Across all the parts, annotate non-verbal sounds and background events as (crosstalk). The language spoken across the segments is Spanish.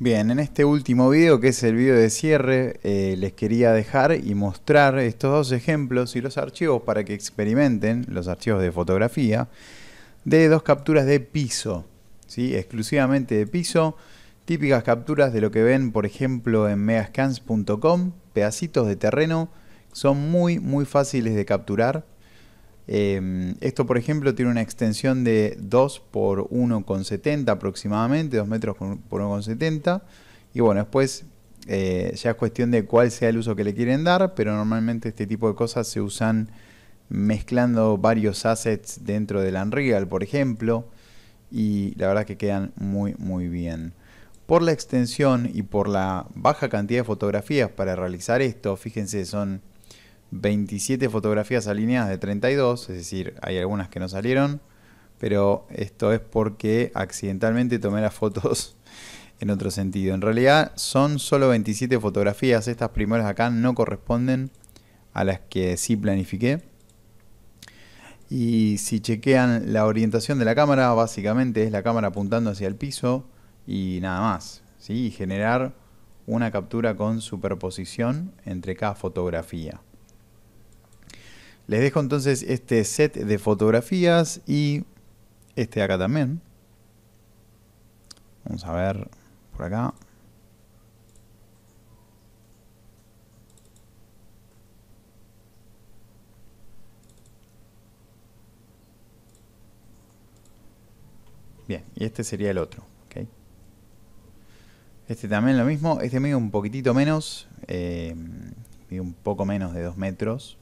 Bien, en este último video, que es el video de cierre, eh, les quería dejar y mostrar estos dos ejemplos y los archivos para que experimenten, los archivos de fotografía, de dos capturas de piso, ¿sí? exclusivamente de piso, típicas capturas de lo que ven, por ejemplo, en megascans.com, pedacitos de terreno, son muy, muy fáciles de capturar Em, esto, por ejemplo, tiene una extensión de 2 por 1,70 aproximadamente, 2 metros por 1,70. Y bueno, después eh, ya es cuestión de cuál sea el uso que le quieren dar, pero normalmente este tipo de cosas se usan mezclando varios assets dentro del Unreal, por ejemplo, y la verdad que quedan muy, muy bien. Por la extensión y por la baja cantidad de fotografías para realizar esto, fíjense, son 27 fotografías alineadas de 32, es decir, hay algunas que no salieron, pero esto es porque accidentalmente tomé las fotos (laughs) en otro sentido. En realidad son solo 27 fotografías, estas primeras acá no corresponden a las que sí planifiqué. Y si chequean la orientación de la cámara, básicamente es la cámara apuntando hacia el piso y nada más. ¿sí? generar una captura con superposición entre cada fotografía. Les dejo entonces este set de fotografías y este de acá también. Vamos a ver por acá. Bien, y este sería el otro. Este también lo mismo. Este mide un poquitito menos. Eh, un poco menos de 2 metros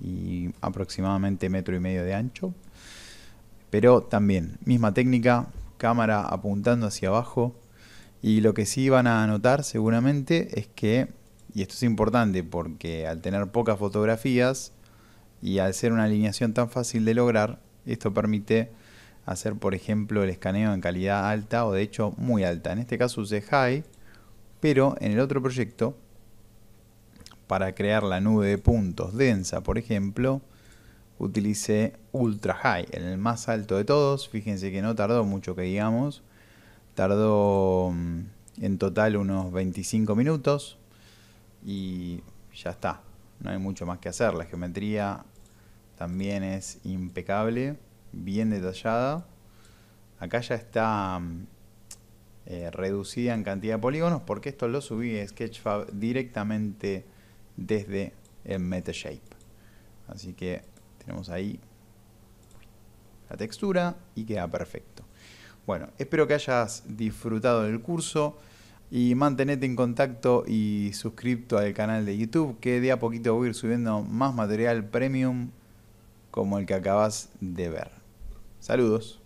y aproximadamente metro y medio de ancho. Pero también, misma técnica, cámara apuntando hacia abajo. Y lo que sí van a notar seguramente es que, y esto es importante porque al tener pocas fotografías y al ser una alineación tan fácil de lograr, esto permite hacer por ejemplo el escaneo en calidad alta o de hecho muy alta. En este caso usé high, pero en el otro proyecto para crear la nube de puntos densa, por ejemplo, utilicé ultra high, el más alto de todos. Fíjense que no tardó mucho que digamos. Tardó mm, en total unos 25 minutos y ya está. No hay mucho más que hacer. La geometría también es impecable, bien detallada. Acá ya está mm, eh, reducida en cantidad de polígonos porque esto lo subí a Sketchfab directamente desde el MetaShape. Así que tenemos ahí la textura y queda perfecto. Bueno, espero que hayas disfrutado del curso y mantenete en contacto y suscripto al canal de YouTube que de a poquito voy a ir subiendo más material premium como el que acabas de ver. Saludos.